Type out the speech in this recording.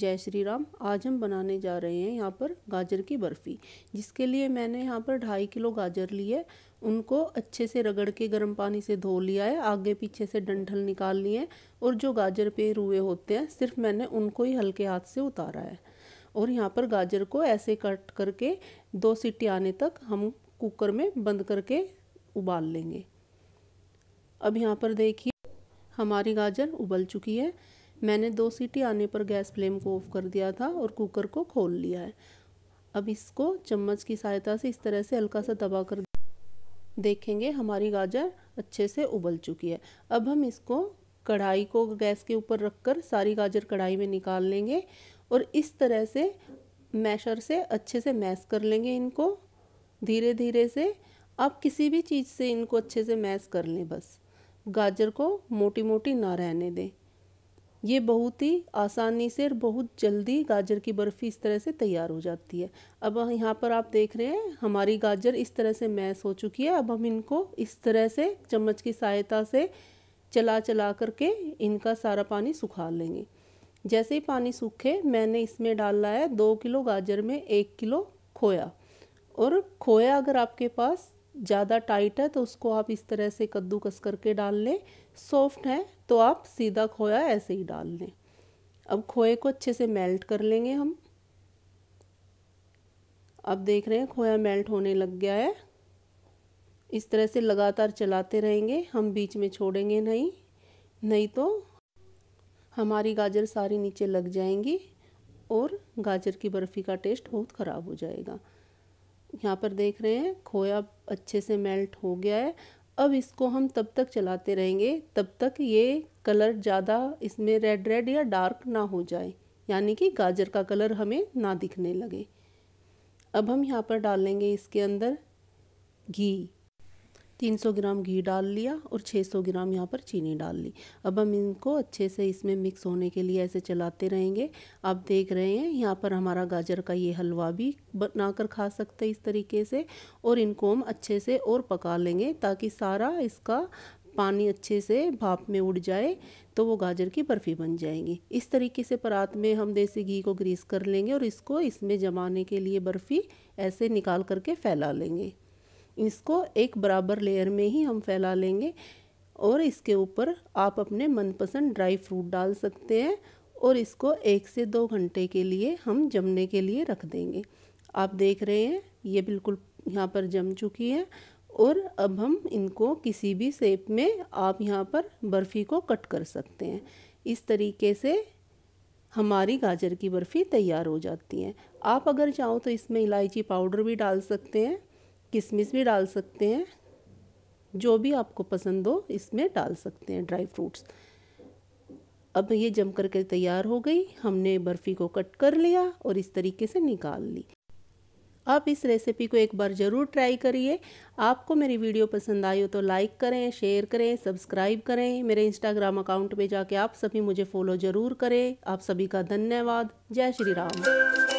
जय श्री राम आज हम बनाने जा रहे हैं यहाँ पर गाजर की बर्फ़ी जिसके लिए मैंने यहाँ पर ढाई किलो गाजर ली है उनको अच्छे से रगड़ के गर्म पानी से धो लिया है आगे पीछे से डंठल निकाल लिए हैं और जो गाजर पे रुए होते हैं सिर्फ मैंने उनको ही हल्के हाथ से उतारा है और यहाँ पर गाजर को ऐसे कट करके दो सीटी आने तक हम कुकर में बंद करके उबाल लेंगे अब यहाँ पर देखिए हमारी गाजर उबल चुकी है मैंने दो सीटी आने पर गैस फ्लेम को ऑफ़ कर दिया था और कुकर को खोल लिया है अब इसको चम्मच की सहायता से इस तरह से हल्का सा दबा कर देखेंगे हमारी गाजर अच्छे से उबल चुकी है अब हम इसको कढ़ाई को गैस के ऊपर रखकर सारी गाजर कढ़ाई में निकाल लेंगे और इस तरह से मैशर से अच्छे से मैश कर लेंगे इनको धीरे धीरे से आप किसी भी चीज़ से इनको अच्छे से मैश कर लें बस गाजर को मोटी मोटी ना रहने दें ये बहुत ही आसानी से और बहुत जल्दी गाजर की बर्फ़ी इस तरह से तैयार हो जाती है अब यहाँ पर आप देख रहे हैं हमारी गाजर इस तरह से मैश हो चुकी है अब हम इनको इस तरह से चम्मच की सहायता से चला चला करके इनका सारा पानी सुखा लेंगे जैसे ही पानी सूखे मैंने इसमें डाला है दो किलो गाजर में एक किलो खोया और खोया अगर आपके पास ज़्यादा टाइट है तो उसको आप इस तरह से कद्दूकस करके डाल लें सॉफ्ट है तो आप सीधा खोया ऐसे ही डाल लें अब खोए को अच्छे से मेल्ट कर लेंगे हम अब देख रहे हैं खोया मेल्ट होने लग गया है इस तरह से लगातार चलाते रहेंगे हम बीच में छोड़ेंगे नहीं नहीं तो हमारी गाजर सारी नीचे लग जाएंगी और गाजर की बर्फ़ी का टेस्ट बहुत ख़राब हो जाएगा यहाँ पर देख रहे हैं खोया अच्छे से मेल्ट हो गया है अब इसको हम तब तक चलाते रहेंगे तब तक ये कलर ज़्यादा इसमें रेड रेड या डार्क ना हो जाए यानी कि गाजर का कलर हमें ना दिखने लगे अब हम यहाँ पर डालेंगे इसके अंदर घी 300 ग्राम घी डाल लिया और 600 ग्राम यहाँ पर चीनी डाल ली अब हम इनको अच्छे से इसमें मिक्स होने के लिए ऐसे चलाते रहेंगे आप देख रहे हैं यहाँ पर हमारा गाजर का ये हलवा भी बनाकर खा सकते हैं इस तरीके से और इनको हम अच्छे से और पका लेंगे ताकि सारा इसका पानी अच्छे से भाप में उड़ जाए तो वो गाजर की बर्फ़ी बन जाएंगी इस तरीके से परात में हम देसी घी को ग्रीस कर लेंगे और इसको इसमें जमाने के लिए बर्फ़ी ऐसे निकाल करके फैला लेंगे इसको एक बराबर लेयर में ही हम फैला लेंगे और इसके ऊपर आप अपने मनपसंद ड्राई फ्रूट डाल सकते हैं और इसको एक से दो घंटे के लिए हम जमने के लिए रख देंगे आप देख रहे हैं ये बिल्कुल यहाँ पर जम चुकी है और अब हम इनको किसी भी शेप में आप यहाँ पर बर्फ़ी को कट कर सकते हैं इस तरीके से हमारी गाजर की बर्फ़ी तैयार हो जाती है आप अगर चाहो तो इसमें इलायची पाउडर भी डाल सकते हैं किशमिश भी डाल सकते हैं जो भी आपको पसंद हो इसमें डाल सकते हैं ड्राई फ्रूट्स अब ये जम कर के तैयार हो गई हमने बर्फ़ी को कट कर लिया और इस तरीके से निकाल ली आप इस रेसिपी को एक बार ज़रूर ट्राई करिए आपको मेरी वीडियो पसंद आई हो तो लाइक करें शेयर करें सब्सक्राइब करें मेरे इंस्टाग्राम अकाउंट पे जाके आप सभी मुझे फॉलो ज़रूर करें आप सभी का धन्यवाद जय श्री राम